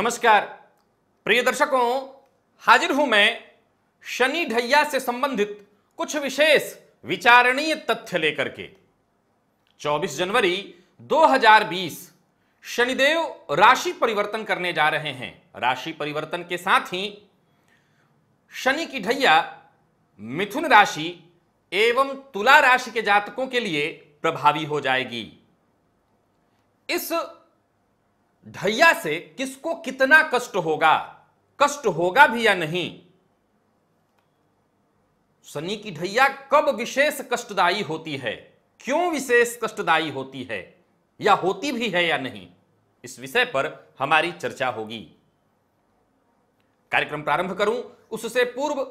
नमस्कार प्रिय दर्शकों हाजिर हूं मैं शनि ढैया से संबंधित कुछ विशेष विचारणीय तथ्य लेकर के 24 जनवरी 2020 शनिदेव राशि परिवर्तन करने जा रहे हैं राशि परिवर्तन के साथ ही शनि की ढैया मिथुन राशि एवं तुला राशि के जातकों के लिए प्रभावी हो जाएगी इस ढैया से किसको कितना कष्ट होगा कष्ट होगा भी या नहीं शनि की ढैया कब विशेष कष्टदायी होती है क्यों विशेष कष्टदायी होती है या होती भी है या नहीं इस विषय पर हमारी चर्चा होगी कार्यक्रम प्रारंभ करूं उससे पूर्व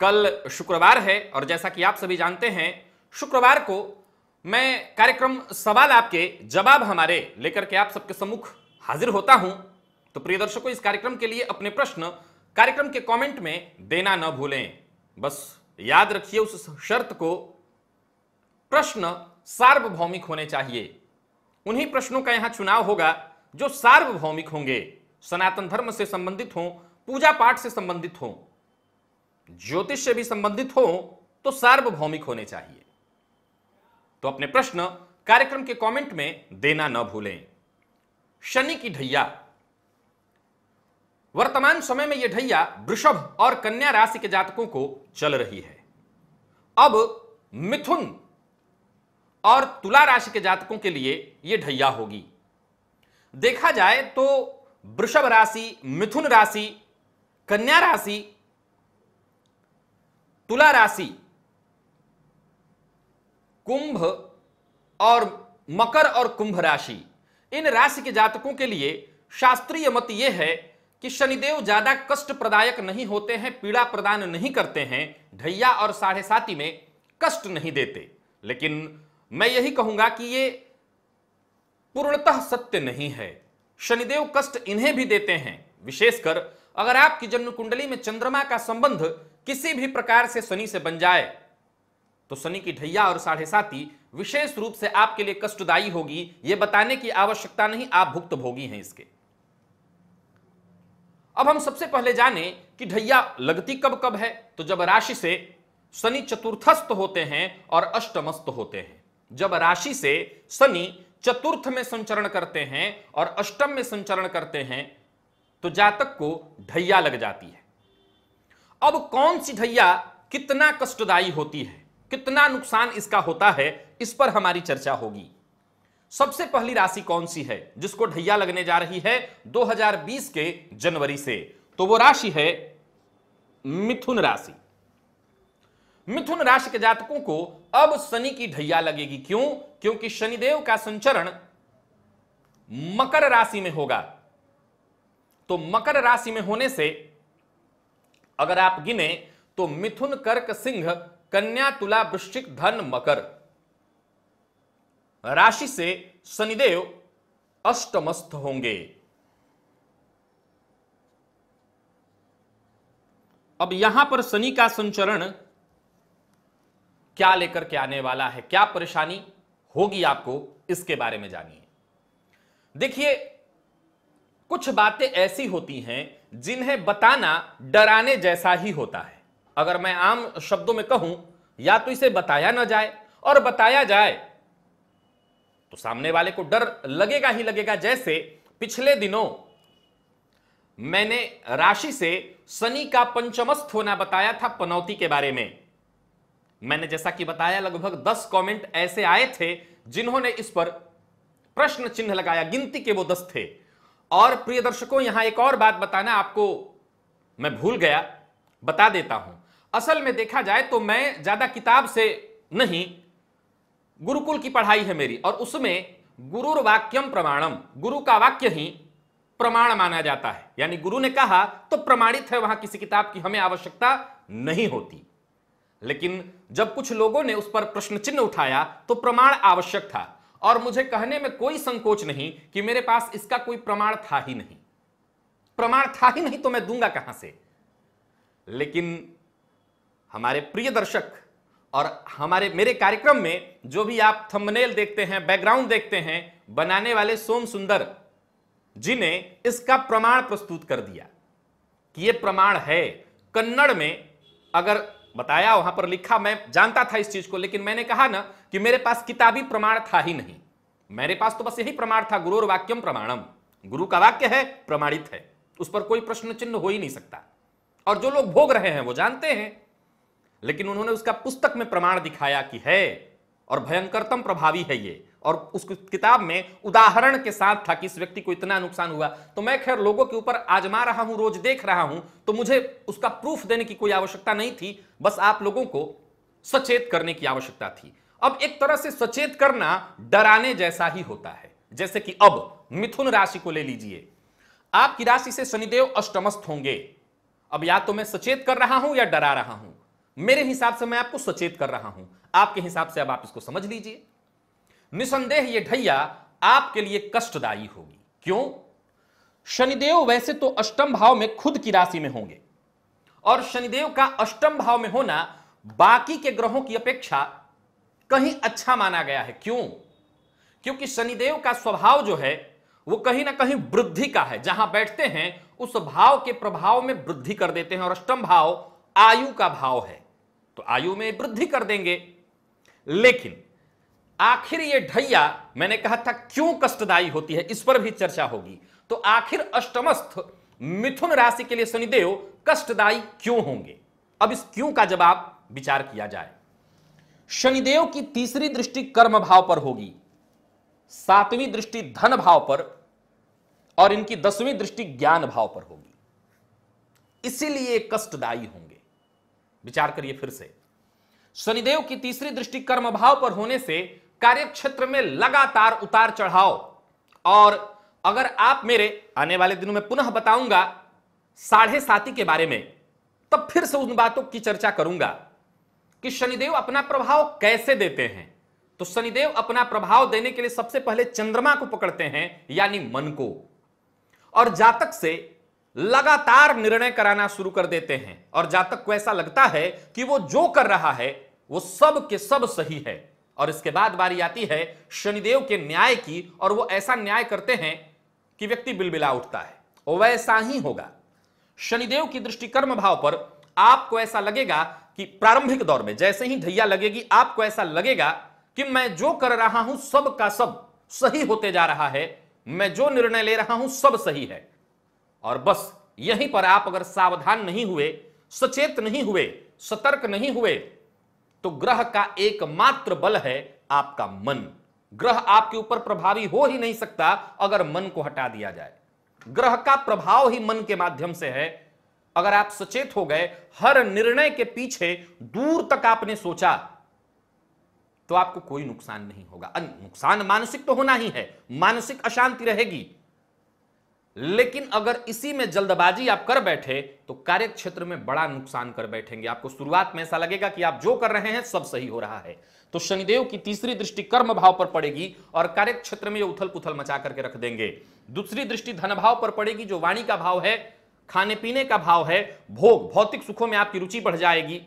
कल शुक्रवार है और जैसा कि आप सभी जानते हैं शुक्रवार को मैं कार्यक्रम सवाल आपके जवाब हमारे लेकर के आप सबके सम्मुख हाजिर होता हूं तो प्रिय दर्शकों इस कार्यक्रम के लिए अपने प्रश्न कार्यक्रम के कमेंट में देना न भूलें बस याद रखिए उस शर्त को प्रश्न सार्वभौमिक होने चाहिए उन्हीं प्रश्नों का यहां चुनाव होगा जो सार्वभौमिक होंगे सनातन धर्म से संबंधित हो पूजा पाठ से संबंधित हो ज्योतिष से भी संबंधित हो तो सार्वभौमिक होने चाहिए तो अपने प्रश्न कार्यक्रम के कमेंट में देना न भूलें शनि की ढैया वर्तमान समय में यह ढैया वृषभ और कन्या राशि के जातकों को चल रही है अब मिथुन और तुला राशि के जातकों के लिए यह ढैया होगी देखा जाए तो वृषभ राशि मिथुन राशि कन्या राशि तुला राशि कुंभ और मकर और कुंभ राशि इन राशि के जातकों के लिए शास्त्रीय मत यह है कि शनिदेव ज्यादा कष्ट प्रदायक नहीं होते हैं पीड़ा प्रदान नहीं करते हैं ढैया और साढ़े साथी में कष्ट नहीं देते लेकिन मैं यही कहूंगा कि ये पूर्णतः सत्य नहीं है शनिदेव कष्ट इन्हें भी देते हैं विशेषकर अगर आपकी जन्म कुंडली में चंद्रमा का संबंध किसी भी प्रकार से शनि से बन जाए तो शनि की ढैया और साढ़े साथी विशेष रूप से आपके लिए कष्टदायी होगी यह बताने की आवश्यकता नहीं आप भुक्त भोगी हैं इसके अब हम सबसे पहले जाने कि ढैया लगती कब कब है तो जब राशि से शनि चतुर्थस्थ होते हैं और अष्टमस्त होते हैं जब राशि से शनि चतुर्थ में संचरण करते हैं और अष्टम में संचरण करते हैं तो जातक को ढैया लग जाती है अब कौन सी ढैया कितना कष्टदायी होती है कितना नुकसान इसका होता है इस पर हमारी चर्चा होगी सबसे पहली राशि कौन सी है जिसको ढैया लगने जा रही है 2020 के जनवरी से तो वो राशि है मिथुन राशि मिथुन राशि के जातकों को अब शनि की ढैया लगेगी क्यों क्योंकि शनिदेव का संचरण मकर राशि में होगा तो मकर राशि में होने से अगर आप गिने तो मिथुन कर्क सिंह कन्या तुला वृश्चिक धन मकर राशि से शनिदेव अष्टमस्थ होंगे अब यहां पर शनि का संचरण क्या लेकर के आने वाला है क्या परेशानी होगी आपको इसके बारे में जानिए देखिए कुछ बातें ऐसी होती हैं जिन्हें बताना डराने जैसा ही होता है अगर मैं आम शब्दों में कहूं या तो इसे बताया ना जाए और बताया जाए तो सामने वाले को डर लगेगा ही लगेगा जैसे पिछले दिनों मैंने राशि से शनि का पंचमस्थ होना बताया था पनौती के बारे में मैंने जैसा कि बताया लगभग दस कमेंट ऐसे आए थे जिन्होंने इस पर प्रश्न चिन्ह लगाया गिनती के वो दस थे और प्रिय दर्शकों यहां एक और बात बताना आपको मैं भूल गया बता देता हूं असल में देखा जाए तो मैं ज्यादा किताब से नहीं गुरुकुल की पढ़ाई है मेरी और उसमें गुरुर वाक्यम प्रमाणम गुरु का वाक्य ही प्रमाण माना जाता है यानी गुरु ने कहा तो प्रमाणित है वहां किसी किताब की हमें आवश्यकता नहीं होती लेकिन जब कुछ लोगों ने उस पर प्रश्न चिन्ह उठाया तो प्रमाण आवश्यक था और मुझे कहने में कोई संकोच नहीं कि मेरे पास इसका कोई प्रमाण था ही नहीं प्रमाण था ही नहीं तो मैं दूंगा कहां से लेकिन हमारे प्रिय दर्शक और हमारे मेरे कार्यक्रम में जो भी आप थंबनेल देखते हैं बैकग्राउंड देखते हैं बनाने वाले सोम सुंदर जी ने इसका प्रमाण प्रस्तुत कर दिया कि ये प्रमाण है कन्नड़ में अगर बताया वहां पर लिखा मैं जानता था इस चीज को लेकिन मैंने कहा ना कि मेरे पास किताबी प्रमाण था ही नहीं मेरे पास तो बस यही प्रमाण था गुरु और वाक्यम प्रमाणम गुरु का वाक्य है प्रमाणित है उस पर कोई प्रश्न चिन्ह हो ही नहीं सकता और जो लोग भोग रहे हैं वो जानते हैं लेकिन उन्होंने उसका पुस्तक में प्रमाण दिखाया कि है और भयंकरतम प्रभावी है ये और उस किताब में उदाहरण के साथ था कि इस व्यक्ति को इतना नुकसान हुआ तो मैं खैर लोगों के ऊपर आजमा रहा हूं रोज देख रहा हूं तो मुझे उसका प्रूफ देने की कोई आवश्यकता नहीं थी बस आप लोगों को सचेत करने की आवश्यकता थी अब एक तरह से सचेत करना डराने जैसा ही होता है जैसे कि अब मिथुन राशि को ले लीजिए आपकी राशि से शनिदेव अष्टमस्थ होंगे अब या तो मैं सचेत कर रहा हूं या डरा रहा हूं मेरे हिसाब से मैं आपको सचेत कर रहा हूं आपके हिसाब से अब आप इसको समझ लीजिए निसंदेह ये ढैया आपके लिए कष्टदायी होगी क्यों शनिदेव वैसे तो अष्टम भाव में खुद की राशि में होंगे और शनिदेव का अष्टम भाव में होना बाकी के ग्रहों की अपेक्षा कहीं अच्छा माना गया है क्यों क्योंकि शनिदेव का स्वभाव जो है वो कहीं ना कहीं वृद्धि का है जहां बैठते हैं उस भाव के प्रभाव में वृद्धि कर देते हैं और अष्टम भाव आयु का भाव है तो आयु में वृद्धि कर देंगे लेकिन आखिर ये ढैया मैंने कहा था क्यों कष्टदायी होती है इस पर भी चर्चा होगी तो आखिर अष्टमस्थ मिथुन राशि के लिए शनिदेव कष्टदायी क्यों होंगे अब इस क्यों का जवाब विचार किया जाए शनिदेव की तीसरी दृष्टि कर्म भाव पर होगी सातवीं दृष्टि धन भाव पर और इनकी दसवीं दृष्टि ज्ञान भाव पर होगी इसीलिए कष्टदायी होंगे विचार करिए फिर से शनिदेव की तीसरी दृष्टि कर्म भाव पर होने से कार्य क्षेत्र में लगातार उतार चढ़ाव और अगर आप मेरे आने वाले दिनों में पुनः बताऊंगा साढ़े साथी के बारे में तब फिर से उन बातों की चर्चा करूंगा कि शनिदेव अपना प्रभाव कैसे देते हैं तो शनिदेव अपना प्रभाव देने के लिए सबसे पहले चंद्रमा को पकड़ते हैं यानी मन को और जातक से लगातार निर्णय कराना शुरू कर देते हैं और जातक को ऐसा लगता है कि वो जो कर रहा है वो सब के सब सही है और इसके बाद बारी आती है शनिदेव के न्याय की और वो ऐसा न्याय करते हैं कि व्यक्ति बिलबिला उठता है वैसा ही होगा शनिदेव की दृष्टि कर्म भाव पर आपको ऐसा लगेगा कि प्रारंभिक दौर में जैसे ही धैया लगेगी आपको ऐसा लगेगा कि मैं जो कर रहा हूं सब का सब सही होते जा रहा है मैं जो निर्णय ले रहा हूं सब सही है और बस यहीं पर आप अगर सावधान नहीं हुए सचेत नहीं हुए सतर्क नहीं हुए तो ग्रह का एकमात्र बल है आपका मन ग्रह आपके ऊपर प्रभावी हो ही नहीं सकता अगर मन को हटा दिया जाए ग्रह का प्रभाव ही मन के माध्यम से है अगर आप सचेत हो गए हर निर्णय के पीछे दूर तक आपने सोचा तो आपको कोई नुकसान नहीं होगा नुकसान मानसिक तो होना ही है मानसिक अशांति रहेगी लेकिन अगर इसी में जल्दबाजी आप कर बैठे तो कार्य क्षेत्र में बड़ा नुकसान कर बैठेंगे आपको शुरुआत में ऐसा लगेगा कि आप जो कर रहे हैं सब सही हो रहा है तो शनिदेव की तीसरी दृष्टि कर्म भाव पर पड़ेगी और कार्य क्षेत्र में ये उथल पुथल मचा करके रख देंगे दूसरी दृष्टि धन भाव पर पड़ेगी जो वाणी का भाव है खाने पीने का भाव है भोग भौतिक सुखों में आपकी रुचि बढ़ जाएगी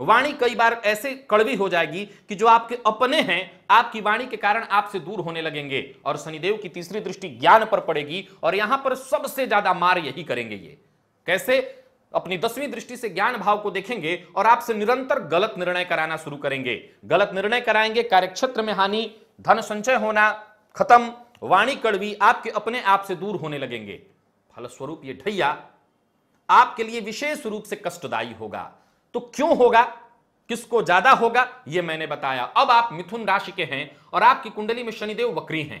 वाणी कई बार ऐसे कड़वी हो जाएगी कि जो आपके अपने हैं आपकी वाणी के कारण आपसे दूर होने लगेंगे और शनिदेव की तीसरी दृष्टि ज्ञान पर पड़ेगी और यहां पर सबसे ज्यादा मार यही करेंगे ये कैसे अपनी दसवीं दृष्टि से ज्ञान भाव को देखेंगे और आपसे निरंतर गलत निर्णय कराना शुरू करेंगे गलत निर्णय कराएंगे कार्यक्षेत्र में हानि धन संचय होना खत्म वाणी कड़वी आपके अपने आप से दूर होने लगेंगे फलस्वरूप ये ढैया आपके लिए विशेष रूप से कष्टदायी होगा तो क्यों होगा किसको ज्यादा होगा यह मैंने बताया अब आप मिथुन राशि के हैं और आपकी कुंडली में शनिदेव वक्री हैं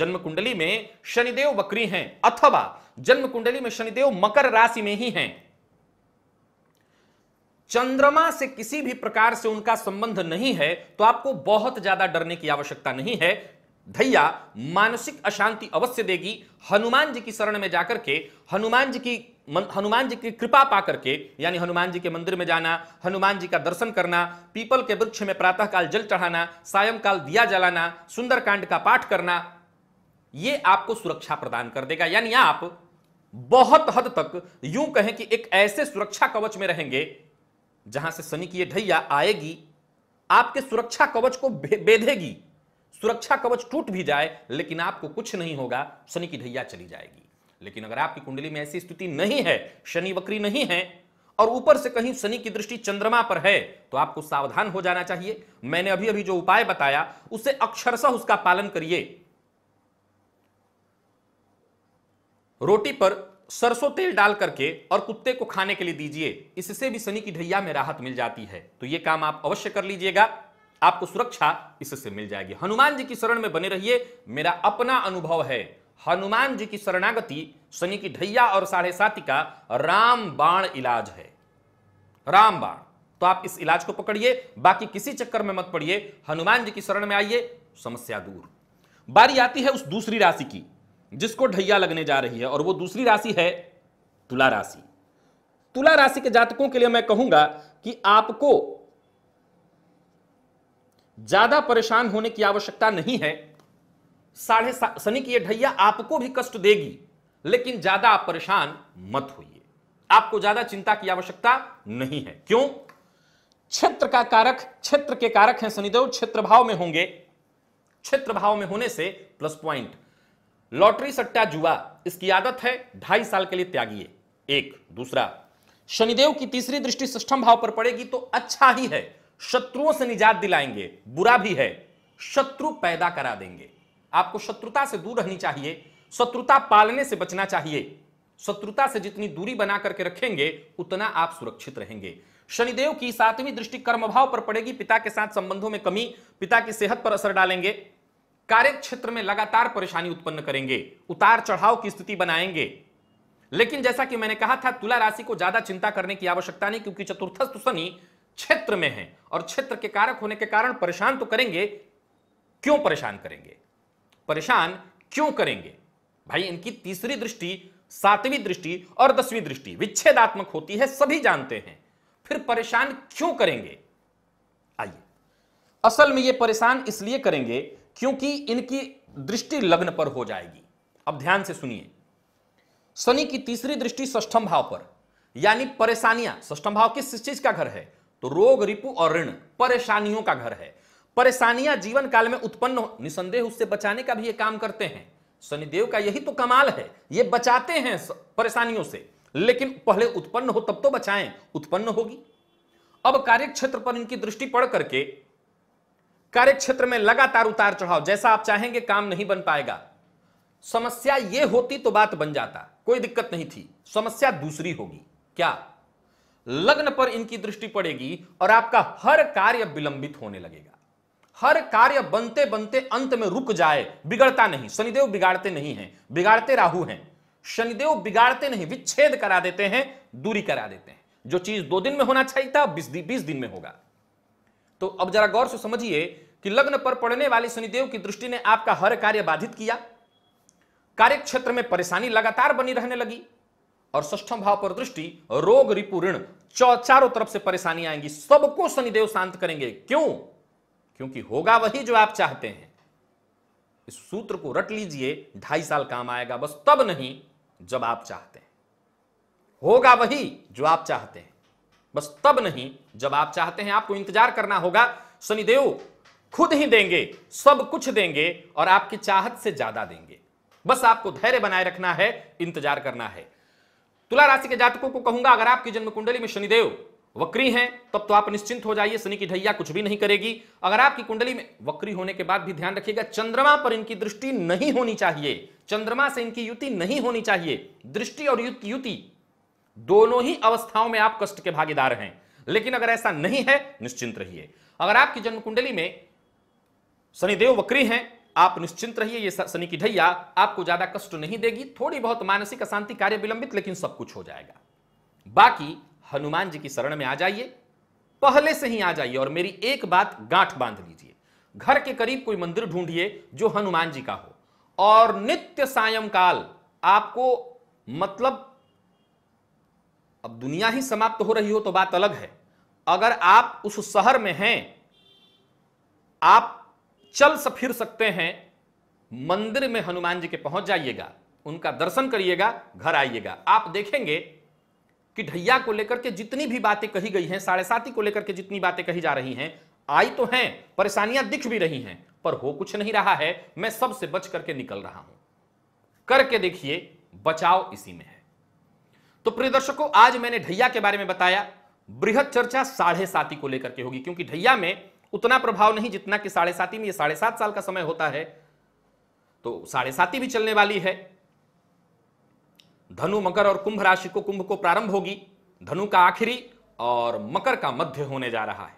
जन्म कुंडली में शनिदेव वक्री हैं अथवा जन्म कुंडली में शनिदेव मकर राशि में ही हैं चंद्रमा से किसी भी प्रकार से उनका संबंध नहीं है तो आपको बहुत ज्यादा डरने की आवश्यकता नहीं है धैया मानसिक अशांति अवश्य देगी हनुमान जी की शरण में जाकर के हनुमान जी की हनुमान जी की कृपा पा करके यानी हनुमान जी के मंदिर में जाना हनुमान जी का दर्शन करना पीपल के वृक्ष में प्रातःकाल जल चढ़ाना सायंकाल दिया जलाना सुंदरकांड का पाठ करना ये आपको सुरक्षा प्रदान कर देगा यानी आप बहुत हद तक यूं कहें कि एक ऐसे सुरक्षा कवच में रहेंगे जहां से शनि की ढैया आएगी आपके सुरक्षा कवच को बेधेगी सुरक्षा कवच टूट भी जाए लेकिन आपको कुछ नहीं होगा शनि की ढैया चली जाएगी लेकिन अगर आपकी कुंडली में ऐसी स्थिति नहीं है शनि वक्री नहीं है और ऊपर से कहीं शनि की दृष्टि चंद्रमा पर है तो आपको सावधान हो जाना चाहिए मैंने अभी अभी जो उपाय बताया उसे अक्षरशः उसका पालन करिए रोटी पर सरसों तेल डाल करके और कुत्ते को खाने के लिए दीजिए इससे भी शनि की ढैया में राहत मिल जाती है तो यह काम आप अवश्य कर लीजिएगा आपको सुरक्षा इससे मिल जाएगी हनुमान जी की शरण में बने रहिए मेरा अपना अनुभव है हनुमान जी की शरणागति शनि की ढैया और साढ़े साथी का राम बाण इलाज है राम बाण तो आप इस इलाज को पकड़िए बाकी किसी चक्कर में मत पड़िए हनुमान जी की शरण में आइए समस्या दूर बारी आती है उस दूसरी राशि की जिसको ढैया लगने जा रही है और वो दूसरी राशि है तुला राशि तुला राशि के जातकों के लिए मैं कहूंगा कि आपको ज्यादा परेशान होने की आवश्यकता नहीं है साढ़े शनि की ढैया आपको भी कष्ट देगी लेकिन ज्यादा आप परेशान मत होइए आपको ज्यादा चिंता की आवश्यकता नहीं है क्यों क्षेत्र का कारक क्षेत्र के कारक हैं शनिदेव क्षेत्र भाव में होंगे क्षेत्र भाव में होने से प्लस पॉइंट लॉटरी सट्टा जुआ इसकी आदत है ढाई साल के लिए त्यागी एक दूसरा शनिदेव की तीसरी दृष्टि सष्टम भाव पर पड़ेगी तो अच्छा ही है शत्रुओं से निजात दिलाएंगे बुरा भी है शत्रु पैदा करा देंगे आपको शत्रुता से दूर रहनी चाहिए शत्रुता पालने से बचना चाहिए शत्रुता से जितनी दूरी बना करके रखेंगे उतना आप सुरक्षित रहेंगे शनिदेव की सातवीं दृष्टि कर्मभाव पर पड़ेगी पिता के साथ संबंधों में कमी पिता की सेहत पर असर डालेंगे कार्य क्षेत्र में लगातार परेशानी उत्पन्न करेंगे उतार चढ़ाव की स्थिति बनाएंगे लेकिन जैसा कि मैंने कहा था तुला राशि को ज्यादा चिंता करने की आवश्यकता नहीं क्योंकि चतुर्थस्थ शनि क्षेत्र में है और क्षेत्र के कारक होने के कारण परेशान तो करेंगे क्यों परेशान करेंगे परेशान क्यों करेंगे भाई इनकी तीसरी दृष्टि सातवीं दृष्टि और दसवीं दृष्टि विच्छेदात्मक होती है सभी जानते हैं फिर परेशान क्यों करेंगे आइए असल में ये परेशान इसलिए करेंगे क्योंकि इनकी दृष्टि लग्न पर हो जाएगी अब ध्यान से सुनिए शनि की तीसरी दृष्टि सष्टम भाव पर यानी परेशानियां सष्टम भाव किस चीज का घर है तो रोग रिपु और ऋण परेशानियों का घर है परेशानियां जीवन काल में उत्पन्न हो निसंदेह उससे बचाने का भी ये काम करते हैं शनिदेव का यही तो कमाल है ये बचाते हैं परेशानियों से लेकिन पहले उत्पन्न हो तब तो बचाएं उत्पन्न होगी अब कार्यक्षेत्र पर इनकी दृष्टि पड़ करके कार्यक्षेत्र में लगातार उतार चढ़ाव जैसा आप चाहेंगे काम नहीं बन पाएगा समस्या यह होती तो बात बन जाता कोई दिक्कत नहीं थी समस्या दूसरी होगी क्या लग्न पर इनकी दृष्टि पड़ेगी और आपका हर कार्य विलंबित होने लगेगा हर कार्य बनते बनते अंत में रुक जाए बिगड़ता नहीं शनिदेव बिगाड़ते नहीं हैं बिगाड़ते राहु हैं शनिदेव बिगाड़ते नहीं विच्छेद करा देते हैं दूरी करा देते हैं जो चीज दो दिन में होना चाहिए था बीस दिन दिन में होगा तो अब जरा गौर से समझिए कि लग्न पर पड़ने वाले शनिदेव की दृष्टि ने आपका हर कार्य बाधित किया कार्य क्षेत्र में परेशानी लगातार बनी रहने लगी और ष्ठम भाव पर दृष्टि रोग रिपु ऋण चारों तरफ से परेशानी आएंगी सबको शनिदेव शांत करेंगे क्यों क्योंकि होगा वही जो आप चाहते हैं इस सूत्र को रट लीजिए ढाई साल काम आएगा बस तब नहीं जब आप चाहते हैं होगा वही जो आप चाहते हैं बस तब नहीं जब आप चाहते हैं आपको इंतजार करना होगा शनिदेव खुद ही देंगे सब कुछ देंगे और आपकी चाहत से ज्यादा देंगे बस आपको धैर्य बनाए रखना है इंतजार करना है तुला राशि के जातकों को कहूंगा अगर आपकी जन्म कुंडली में शनिदेव वक्री हैं तब तो आप निश्चिंत हो जाइए शनि की ढैया कुछ भी नहीं करेगी अगर आपकी कुंडली में वक्री होने के बाद भी ध्यान रखिएगा चंद्रमा पर इनकी दृष्टि नहीं होनी चाहिए चंद्रमा से इनकी युति नहीं होनी चाहिए दृष्टि और युति दोनों ही अवस्थाओं में आप कष्ट के भागीदार हैं लेकिन अगर ऐसा नहीं है निश्चिंत रहिए अगर आपकी जन्म कुंडली में शनिदेव वक्री हैं आप निश्चिंत रहिए ये शनि की ढैया आपको ज्यादा कष्ट नहीं देगी थोड़ी बहुत मानसिक अशांति कार्य विलंबित लेकिन सब कुछ हो जाएगा बाकी हनुमान जी की शरण में आ जाइए पहले से ही आ जाइए और मेरी एक बात गांठ बांध लीजिए घर के करीब कोई मंदिर ढूंढिए जो हनुमान जी का हो और नित्य सायंकाल आपको मतलब अब दुनिया ही समाप्त हो रही हो तो बात अलग है अगर आप उस शहर में हैं आप चल से फिर सकते हैं मंदिर में हनुमान जी के पहुंच जाइएगा उनका दर्शन करिएगा घर आइएगा आप देखेंगे कि ढैया को लेकर के जितनी भी बातें कही गई हैं साढ़े साथी को लेकर के जितनी बातें कही जा रही हैं आई तो हैं परेशानियां दिख भी रही हैं पर हो कुछ नहीं रहा है मैं सबसे बच करके निकल रहा हूं करके देखिए बचाव इसी में है तो प्रिय दर्शकों आज मैंने ढैया के बारे में बताया बृहद चर्चा साढ़े साथी को लेकर के होगी क्योंकि ढैया में उतना प्रभाव नहीं जितना कि साढ़े साथी में साढ़े सात साल का समय होता है तो साढ़े साथी भी चलने वाली है धनु मकर और कुंभ राशि को कुंभ को प्रारंभ होगी धनु का आखिरी और मकर का मध्य होने जा रहा है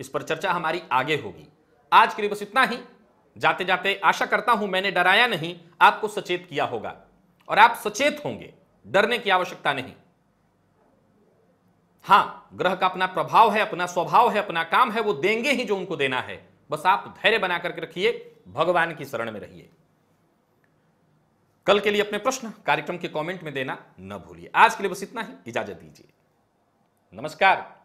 इस पर चर्चा हमारी आगे होगी आज के लिए बस इतना ही जाते जाते आशा करता हूं मैंने डराया नहीं आपको सचेत किया होगा और आप सचेत होंगे डरने की आवश्यकता नहीं हां ग्रह का अपना प्रभाव है अपना स्वभाव है अपना काम है वो देंगे ही जो उनको देना है बस आप धैर्य बना करके रखिए भगवान की शरण में रहिए कल के लिए अपने प्रश्न कार्यक्रम के कमेंट में देना न भूलिए आज के लिए बस इतना ही इजाजत दीजिए नमस्कार